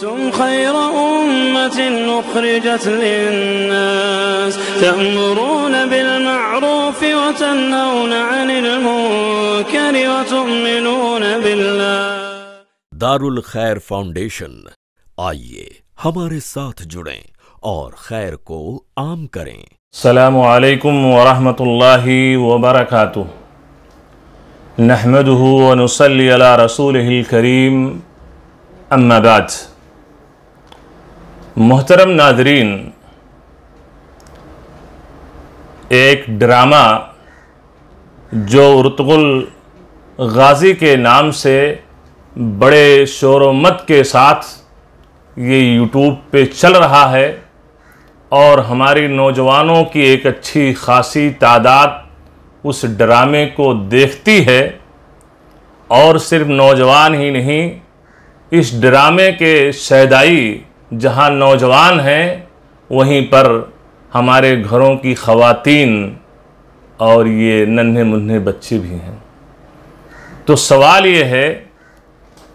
كنتم خير أمة أخرجت للناس تأمرون بالمعروف وتنهون عن المنكر وتؤمنون بالله دار الخير فاونڈیشن آئیے ہمارے سات جڑیں اور خير کو عام کریں السلام عليكم ورحمة الله وبركاته نحمده ونصلي على رسوله الكريم أما بعد मोहतरम नाजरीन एक ड्रामा जो रतगुल गाज़ी के नाम से बड़े शोरमत के साथ ये यूट्यूब पे चल रहा है और हमारी नौजवानों की एक अच्छी खासी तादाद उस ड्रामे को देखती है और सिर्फ नौजवान ही नहीं इस ड्रामे के शैदाई जहाँ नौजवान हैं वहीं पर हमारे घरों की खवातीन और ये नन्हे मुन्ने बच्चे भी हैं तो सवाल ये है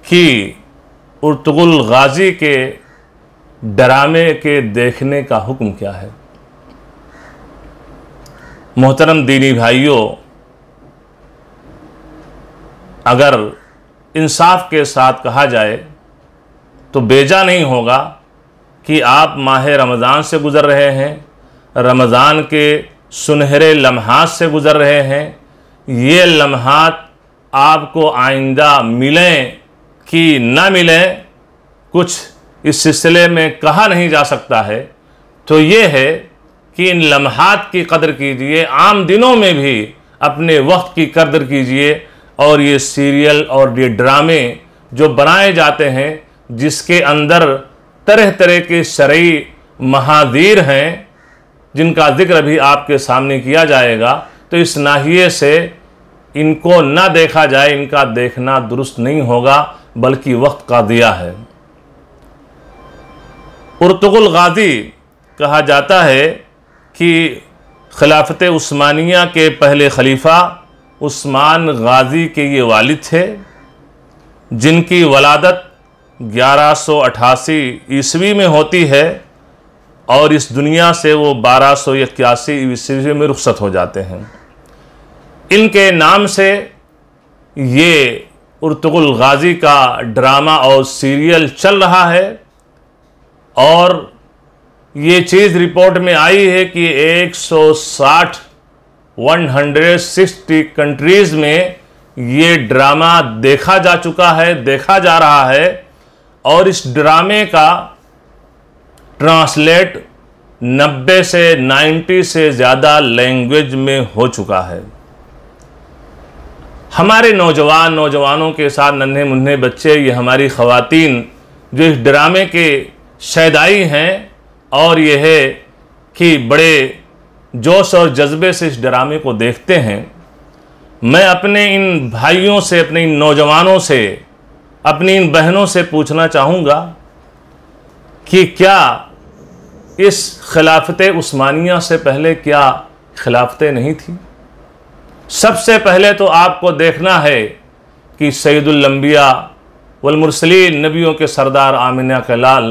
कि उर्तगुल गाजी के डरामे के देखने का हुक्म क्या है मोहतरम दीनी भाइयों अगर इंसाफ के साथ कहा जाए तो बेजा नहीं होगा कि आप माह रमज़ान से गुज़र रहे हैं रमज़ान के सुनहरे लम्हात से गुज़र रहे हैं ये लम्हात आपको आइंदा मिलें कि ना मिलें कुछ इस सिलसिले में कहा नहीं जा सकता है तो ये है कि इन लम्हात की कदर कीजिए आम दिनों में भी अपने वक्त की कदर कीजिए और ये सीरियल और ये ड्रामे जो बनाए जाते हैं जिसके अंदर तरह तरह के शर्य महावीर हैं जिनका जिक्र भी आपके सामने किया जाएगा तो इस नाहिए से इनको ना देखा जाए इनका देखना दुरुस्त नहीं होगा बल्कि वक्त का दिया है पुर्तगुल गादी कहा जाता है कि खिलाफत उस्मानिया के पहले खलीफा उस्मान गाजी के ये वालिद थे जिनकी वलादत ग्यारह ईस्वी में होती है और इस दुनिया से वो बारह सौ इक्यासी ईस्वी में रुखसत हो जाते हैं इनके नाम से ये उर्तगुल गाजी का ड्रामा और सीरियल चल रहा है और ये चीज़ रिपोर्ट में आई है कि 160 160 कंट्रीज़ में ये ड्रामा देखा जा चुका है देखा जा रहा है और इस ड्रामे का ट्रांसलेट 90 से 90 से ज़्यादा लैंग्वेज में हो चुका है हमारे नौजवान नौजवानों के साथ नन्हे मुन्ने बच्चे ये हमारी ख़वातीन जो इस ड्रामे के शैदाई हैं और यह है कि बड़े जोश और जज्बे से इस ड्रामे को देखते हैं मैं अपने इन भाइयों से अपने इन नौजवानों से अपनी इन बहनों से पूछना चाहूँगा कि क्या इस खिलाफत उस्मानिया से पहले क्या खिलाफतें नहीं थी सबसे पहले तो आपको देखना है कि सैदुल्लम्बिया वलमरसली नबियों के सरदार आमिना के लाल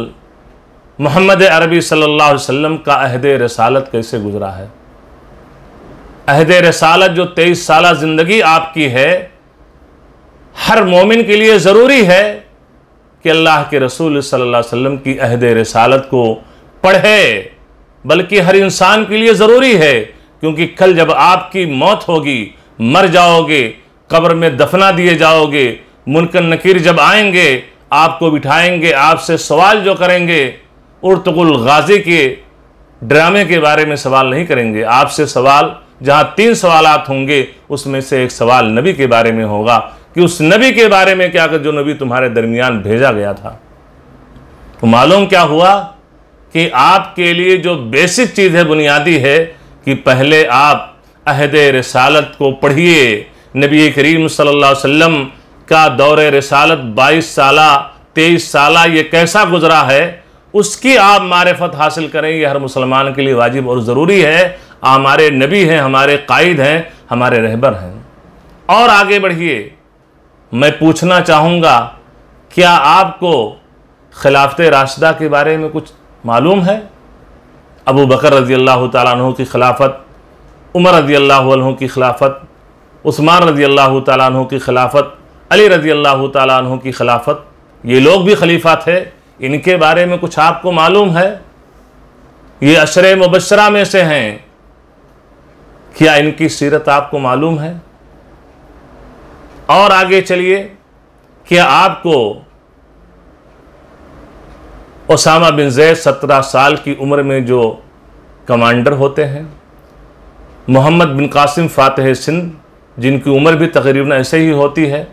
मोहम्मद अरबी सल्लल्लाहु अलैहि वसल्लम का अहद रसालत कैसे गुजरा है अहद रसालत जो तेईस साल ज़िंदगी आपकी है हर मोमिन के लिए ज़रूरी है कि अल्लाह के रसूल सल्लल्लाहु अलैहि वसल्लम की अहद रसालत को पढ़े बल्कि हर इंसान के लिए ज़रूरी है क्योंकि कल जब आपकी मौत होगी मर जाओगे कब्र में दफना दिए जाओगे मुनकर नकीर जब आएंगे आपको बिठाएंगे आपसे सवाल जो करेंगे उर्तगुल गाजी के ड्रामे के बारे में सवाल नहीं करेंगे आपसे सवाल जहाँ तीन सवाल होंगे उसमें से एक सवाल नबी के बारे में होगा कि उस नबी के बारे में क्या कर जो नबी तुम्हारे दरमियान भेजा गया था तो मालूम क्या हुआ कि आपके लिए जो बेसिक चीज़ है बुनियादी है कि पहले आप अहद रसालत को पढ़िए नबी करीम सल्लल्लाहु अलैहि वसल्लम का दौर रसालत 22 साल 23 साल ये कैसा गुजरा है उसकी आप मारफत हासिल करें यह हर मुसलमान के लिए वाजिब और ज़रूरी है हमारे नबी हैं हमारे कायद हैं हमारे रहबर हैं और आगे बढ़िए मैं पूछना चाहूँगा क्या आपको खिलाफत राशदा के बारे में कुछ मालूम है अबू बकर रज़ी अल्लाह तु की खिलाफत उमर रज़ी अल्लाह की खिलाफत उस्मान रज़ी अल्लाह तु की खिलाफत अली रज़ी अल्लाह तु की खिलाफत ये लोग भी खलीफा थे इनके बारे में कुछ आपको मालूम है ये अशर मुबशरा में से हैं क्या इनकी सीरत आपको मालूम है और आगे चलिए कि आपको ओसामा बिन जैद सत्रह साल की उम्र में जो कमांडर होते हैं मोहम्मद बिन कासिम फ़ातह सिंध जिनकी उम्र भी तकरीबन ऐसे ही होती है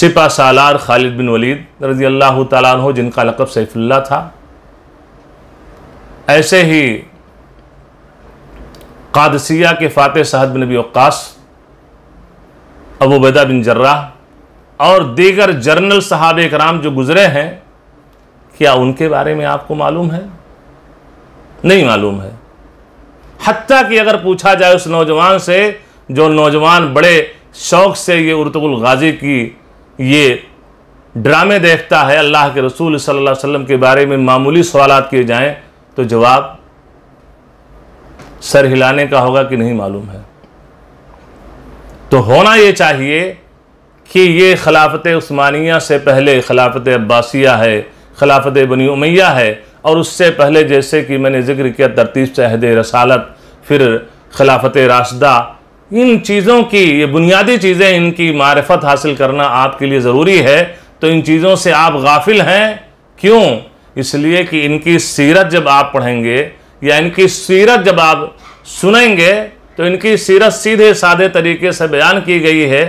सिपा सालार खालिद बिन वलीद रजी अल्लाह तु जिनका लकब सैफुल्ला था ऐसे ही कादसिया के फ़ातह साहब नबी अक्काश अबूबैदा बिन जर्रा और दीगर जर्नल साहब कराम जो गुज़रे हैं क्या उनके बारे में आपको मालूम है नहीं मालूम है हती कि अगर पूछा जाए उस नौजवान से जो नौजवान बड़े शौक़ से ये उर्तगुल गाज़ी की ये ड्रामे देखता है अल्लाह के रसूल सल्लल्लाहु अलैहि वसल्लम के बारे में मामूली सवाल किए जाएं तो जवाब सर हिलाने का होगा कि नहीं मालूम है तो होना ये चाहिए कि ये खिलाफत उस्मानिया से पहले खिलाफत अब्बासिया है खिलाफत बनी उमैया है और उससे पहले जैसे कि मैंने जिक्र किया तरतीब सहद रसालत फिर खिलाफत राशदा इन चीज़ों की ये बुनियादी चीज़ें इनकी मारफत हासिल करना आपके लिए ज़रूरी है तो इन चीज़ों से आप गाफिल हैं क्यों इसलिए कि इनकी सीरत जब आप पढ़ेंगे या इनकी सीरत जब आप सुनेंगे तो इनकी सीरत सीधे साधे तरीके से बयान की गई है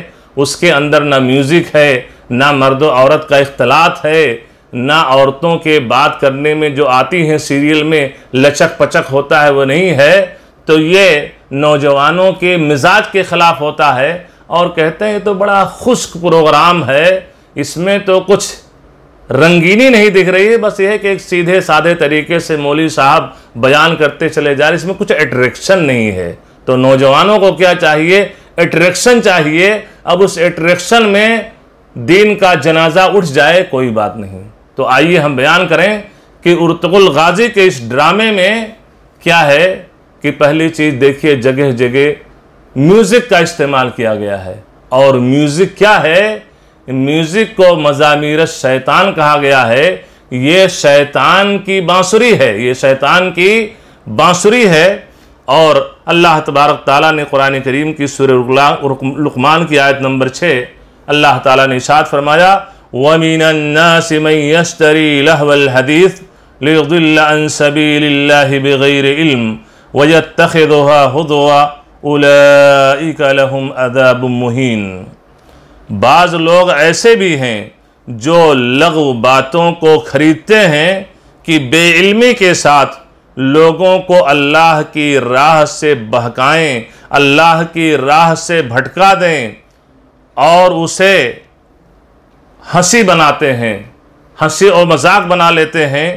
उसके अंदर ना म्यूज़िक है ना मर्द औरत का इख्तलात है ना औरतों के बात करने में जो आती हैं सीरियल में लचक पचक होता है वो नहीं है तो ये नौजवानों के मिजाज के ख़िलाफ़ होता है और कहते हैं तो बड़ा खुश्क प्रोग्राम है इसमें तो कुछ रंगीनी नहीं दिख रही है बस यह है कि एक सीधे साधे तरीके से मौली साहब बयान करते चले जा रहे इसमें कुछ एट्रैक्शन नहीं है तो नौजवानों को क्या चाहिए एट्रैक्शन चाहिए अब उस एट्रैक्शन में दीन का जनाजा उठ जाए कोई बात नहीं तो आइए हम बयान करें कि उर्तगुल गाजी के इस ड्रामे में क्या है कि पहली चीज़ देखिए जगह जगह म्यूज़िक का इस्तेमाल किया गया है और म्यूज़िक क्या है म्यूज़िक को मजामीर शैतान कहा गया है ये शैतान की बांसुरी है ये शैतान की बांसुरी है और अल्लाह तबारक ताली ने कुरान करीम की सुर लुकमान की आयत नंबर छः अल्लाह ताली ने इशात फरमाया वमीनतरी लहवलहदीस अदब मुहिन बाज़ लोग ऐसे भी हैं जो लघु बातों को ख़रीदते हैं कि बेइल्मी के साथ लोगों को अल्लाह की राह से बहकाएं अल्लाह की राह से भटका दें और उसे हंसी बनाते हैं हंसी और मजाक बना लेते हैं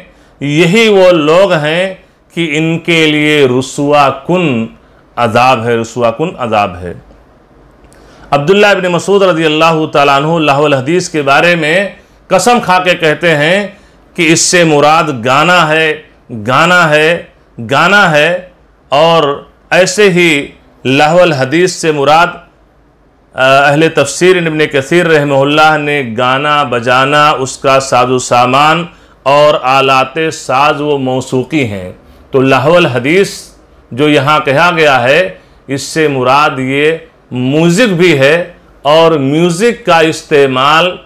यही वो लोग हैं कि इनके लिए रसुआ कन अदाब है रसुआ कन अदाब है अब्दुल्ला अबिन मसूद रजी अल्लाह तहदीस के बारे में कसम खा के कहते हैं कि इससे मुराद गाना है गाना है गाना है और ऐसे ही लाहौल हदीस से मुराद अहल तफसर इबन कसर रहमल्ला ने गाना बजाना उसका साजो सामान और आलात साज व मौसूकी हैं तो लाहौल हदीस जो यहाँ कहा गया है इससे मुराद ये म्यूज़िक भी है और म्यूज़िक का इस्तेमाल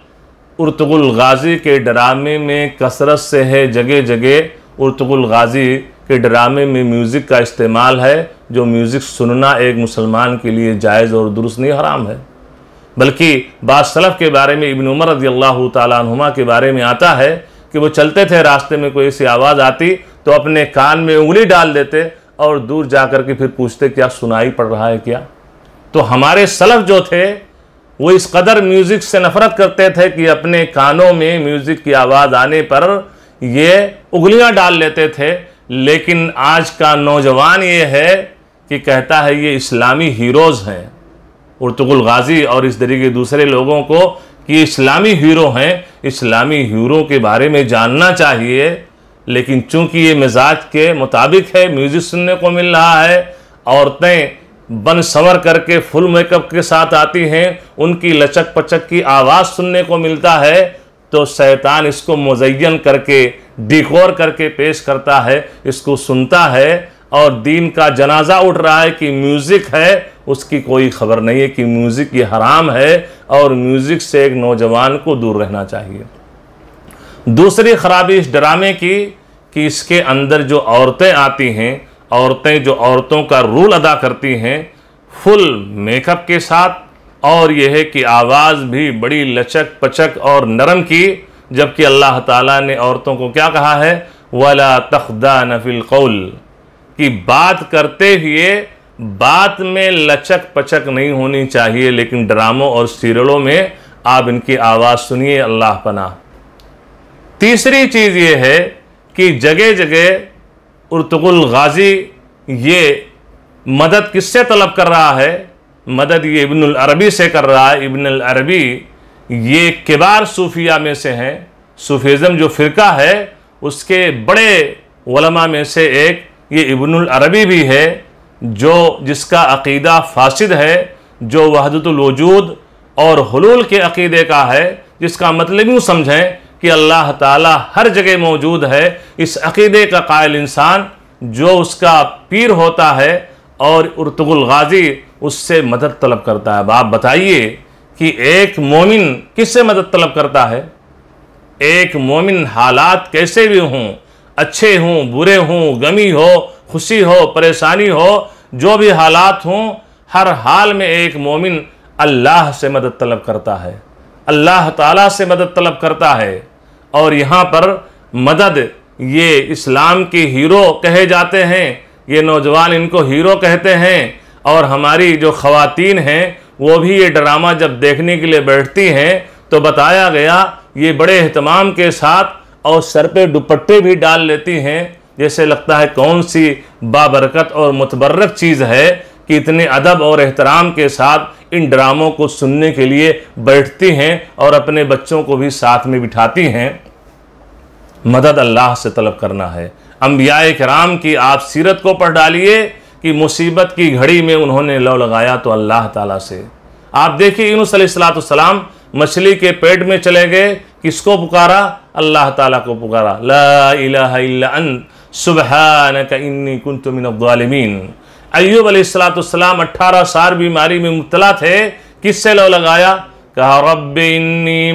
उर्तगुल गाजी के ड्रामे में कसरत से है जगह जगह उर्तगुल गाज़ी के ड्रामे में म्यूज़िक का इस्तेमाल है जो म्यूज़िक सुनना एक मुसलमान के लिए जायज़ और दुरुस्त नहीं हराम है बल्कि बादशलफ़ के बारे में इबन उमर रदी अल्लाह तुमा के बारे में आता है कि वो चलते थे रास्ते में कोई ऐसी आवाज़ आती तो अपने कान में उंगली डाल देते और दूर जा कर के फिर पूछते क्या सुनाई पड़ रहा है क्या तो हमारे सलफ़ जो थे वो इस कदर म्यूज़िक से नफ़रत करते थे कि अपने कानों में म्यूज़िक की आवाज़ आने पर ये उंगलियां डाल लेते थे लेकिन आज का नौजवान ये है कि कहता है ये इस्लामी हीरोज़ हैं उर्तुगुल गाजी और इस तरीके दूसरे लोगों को कि इस्लामी हीरो हैं इस्लामी हीरो के बारे में जानना चाहिए लेकिन चूंकि ये मिजाज के मुताबिक है म्यूज़िक सुनने को मिल रहा है औरतें बन संवर करके फुल मेकअप के साथ आती हैं उनकी लचक पचक की आवाज़ सुनने को मिलता है तो शैतान इसको मुजैन करके डिकोर करके पेश करता है इसको सुनता है और दीन का जनाजा उठ रहा है कि म्यूज़िक है उसकी कोई खबर नहीं है कि म्यूज़िक ये हराम है और म्यूज़िक से एक नौजवान को दूर रहना चाहिए दूसरी खराबी इस ड्रामे की कि इसके अंदर जो औरतें आती हैं औरतें जो औरतों का रोल अदा करती हैं फुल मेकअप के साथ और यह है कि आवाज़ भी बड़ी लचक पचक और नरम की जबकि अल्लाह ताला ने औरतों को क्या कहा है वाला तखदा नफिल कौल कि बात करते हुए बात में लचक पचक नहीं होनी चाहिए लेकिन ड्रामों और सीरियलों में आप इनकी आवाज़ सुनिए अल्लाह पना तीसरी चीज़ ये है कि जगह जगह उर्तगुल गाजी ये मदद किससे तलब कर रहा है मदद ये इब्नुल अरबी से कर रहा है इब्नुल अरबी ये किबार सूफिया में से हैं सूफीज़म जो फ़िरका है उसके बड़े वलमा में से एक ये इब्नुल अरबी भी है जो जिसका अकीदा फासिद है जो वहदतुलवजूद और हलूल के अकीदे का है जिसका मतलब यूँ समझें कि अल्लाह ताला हर जगह मौजूद है इस अकीदे का कायल इंसान जो उसका पीर होता है और उर्तगुल गाज़ी उससे मदद तलब करता है अब आप बताइए कि एक मोमिन किससे मदद तलब करता है एक मोमिन हालात कैसे भी हों अच्छे हों बुरे हों गमी हो खुशी हो परेशानी हो जो भी हालात हों हर हाल में एक मोमिन अल्लाह से मदद तलब करता है अल्लाह ताला से मदद तलब करता है और यहाँ पर मदद ये इस्लाम के हीरो कहे जाते हैं ये नौजवान इनको हीरो कहते हैं और हमारी जो खातन हैं वो भी ये ड्रामा जब देखने के लिए बैठती हैं तो बताया गया ये बड़े अहतमाम के साथ और सर पे दुपट्टे भी डाल लेती हैं जैसे लगता है कौन सी बाबरकत और मतबरक चीज़ है कि इतने अदब और एहतराम के साथ इन ड्रामों को सुनने के लिए बैठती हैं और अपने बच्चों को भी साथ में बिठाती हैं मदद अल्लाह से तलब करना है अम्बिया कराम की आप सीरत को पढ़ डालिए कि मुसीबत की घड़ी में उन्होंने लौ लगाया तो अल्लाह ताला से आप देखिए यूनुस सलाम मछली के पेट में चले गए किसको पुकारा अल्लाह ताला को पुकारा ला इलाहा इल्ला अंत सुबहानक इन्नी कुंतु मिन अय्यूब अलैहिस्सलाम साल बीमारी में मुब्तला थे किससे लो लगाया कहा रब इन्नी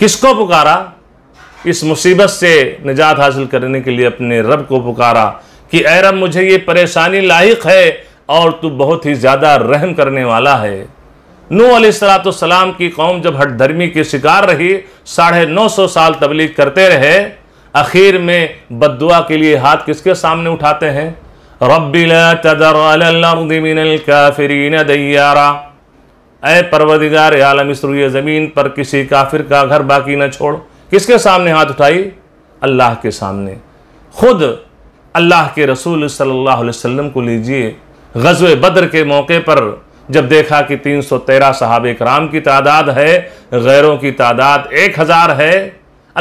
किसको पुकारा इस मुसीबत से निजात हासिल करने के लिए अपने रब को पुकारा कि ए रब मुझे ये परेशानी लाइक है और तू बहुत ही ज़्यादा रहम करने वाला है नू सलाम की कौम जब हट धर्मी के शिकार रही साढ़े नौ सौ साल तबलीग करते रहे आखिर में बदुआ के लिए हाथ किसके सामने उठाते हैं रबिलफरीन दयारा ए परवदिगार आलम इसरो ज़मीन पर किसी काफिर का घर बाकी न छोड़ किसके सामने हाथ उठाई अल्लाह के सामने खुद अल्लाह के रसूल सल्लल्लाहु अलैहि वसल्लम को लीजिए गजवे बद्र के मौके पर जब देखा कि 313 सहाब कराम की तादाद है गैरों की तादाद एक हज़ार है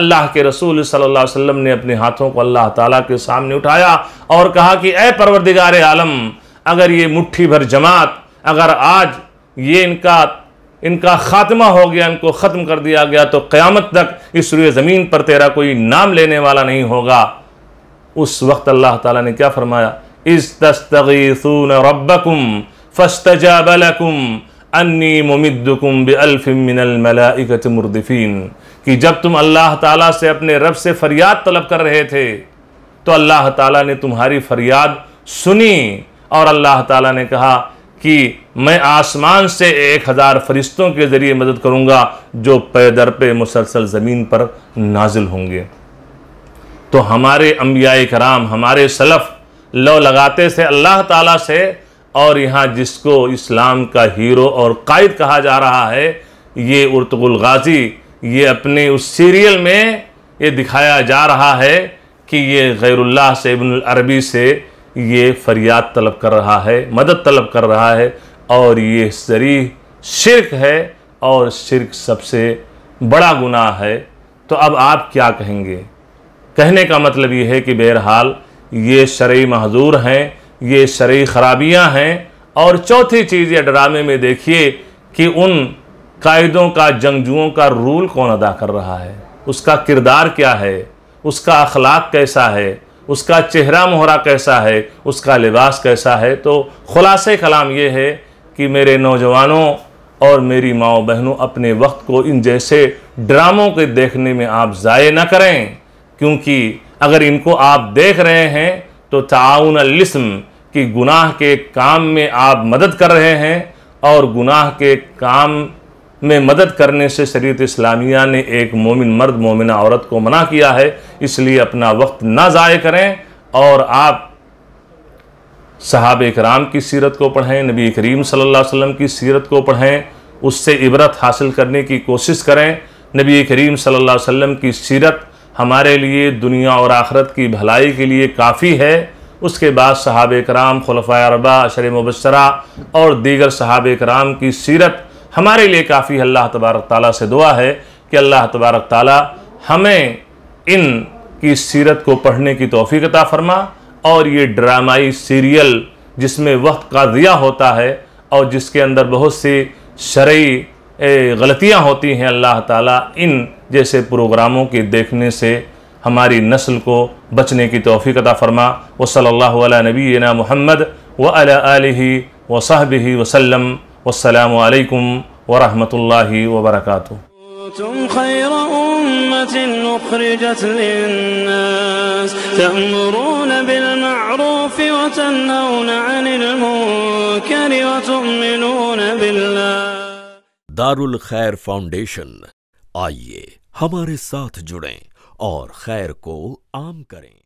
अल्लाह के रसूल सल्लल्लाहु अलैहि वसल्लम ने अपने हाथों को अल्लाह ताला के सामने उठाया और कहा कि ए परवरदिगार आलम अगर ये मुट्ठी भर जमात अगर आज ये इनका इनका खात्मा हो गया इनको ख़त्म कर दिया गया तो क्यामत तक इस रुए ज़मीन पर तेरा कोई नाम लेने वाला नहीं होगा उस वक्त अल्लाह ताला ने क्या फरमाया इस तस्तून रब्बकुम अन्नी कि जब तुम अल्लाह ताला से अपने रब से फरियाद तलब कर रहे थे तो अल्लाह ताला ने तुम्हारी फरियाद सुनी और अल्लाह ताला ने कहा कि मैं आसमान से एक हज़ार फरिश्तों के ज़रिए मदद करूँगा जो पैदर पे मुसलसल ज़मीन पर नाजिल होंगे तो हमारे अम्बिया कराम हमारे सलफ़ लो लगाते से अल्लाह ताला से और यहाँ जिसको इस्लाम का हीरो और कायद कहा जा रहा है ये उर्तगुल गाजी ये अपने उस सीरियल में ये दिखाया जा रहा है कि ये गैरुल्लाह से इबन अरबी से ये फरियाद तलब कर रहा है मदद तलब कर रहा है और ये जरी शिरक है और शिरक सबसे बड़ा गुनाह है तो अब आप क्या कहेंगे कहने का मतलब ये है कि बहरहाल ये शर्य महजूर हैं ये शरी खराबियां हैं और चौथी चीज़ यह ड्रामे में देखिए कि उन कायदों का जंगजुओं का रूल कौन अदा कर रहा है उसका किरदार क्या है उसका अखलाक कैसा है उसका चेहरा मोहरा कैसा है उसका लिबास कैसा है तो ख़ुलास कलाम ये है कि मेरे नौजवानों और मेरी माओ बहनों अपने वक्त को इन जैसे ड्रामों के देखने में आप ज़ाय ना करें क्योंकि अगर इनको आप देख रहे हैं तो ताउन लिस्म की गुनाह के काम में आप मदद कर रहे हैं और गुनाह के काम में मदद करने से शरीत इस्लामिया ने एक मोमिन मर्द मोमिना औरत को मना किया है इसलिए अपना वक्त ना ज़ाय करें और आप सहाब कराम की सीरत को पढ़ें नबी करीम सल्ला अलैहि की सीरत को पढ़ें उससे इबरत हासिल करने की कोशिश करें नबी करीम सल्ला अलैहि की सीरत हमारे लिए दुनिया और आखरत की भलाई के लिए काफ़ी है उसके बाद सहाब कराम खलफ़ा अरबा अशर मुबसरा और दीगर सहाब कराम की सीरत हमारे लिए काफ़ी अल्लाह तबारक ताली से दुआ है कि अल्लाह तबारक ताल हमें इन की सीरत को पढ़ने की तोफ़ीकता फरमा और ये ड्रामाई सीरियल जिसमें वक्त का दिया होता है और जिसके अंदर बहुत सी शर्य गलतियाँ होती हैं अल्लाह ताला इन जैसे प्रोग्रामों के देखने से हमारी नस्ल को बचने की तोफ़ीकता फ़रमा व सल्ला नबीना महमद व साहब ही वसलम والسلام عليكم ورحمة الله وبركاته كنتم خير أمة أخرجت للناس تأمرون بالمعروف وتنهون عن المنكر وتؤمنون بالله دار الخير फाउंडेशन आइए हमारे साथ जुड़ें और खैर को आम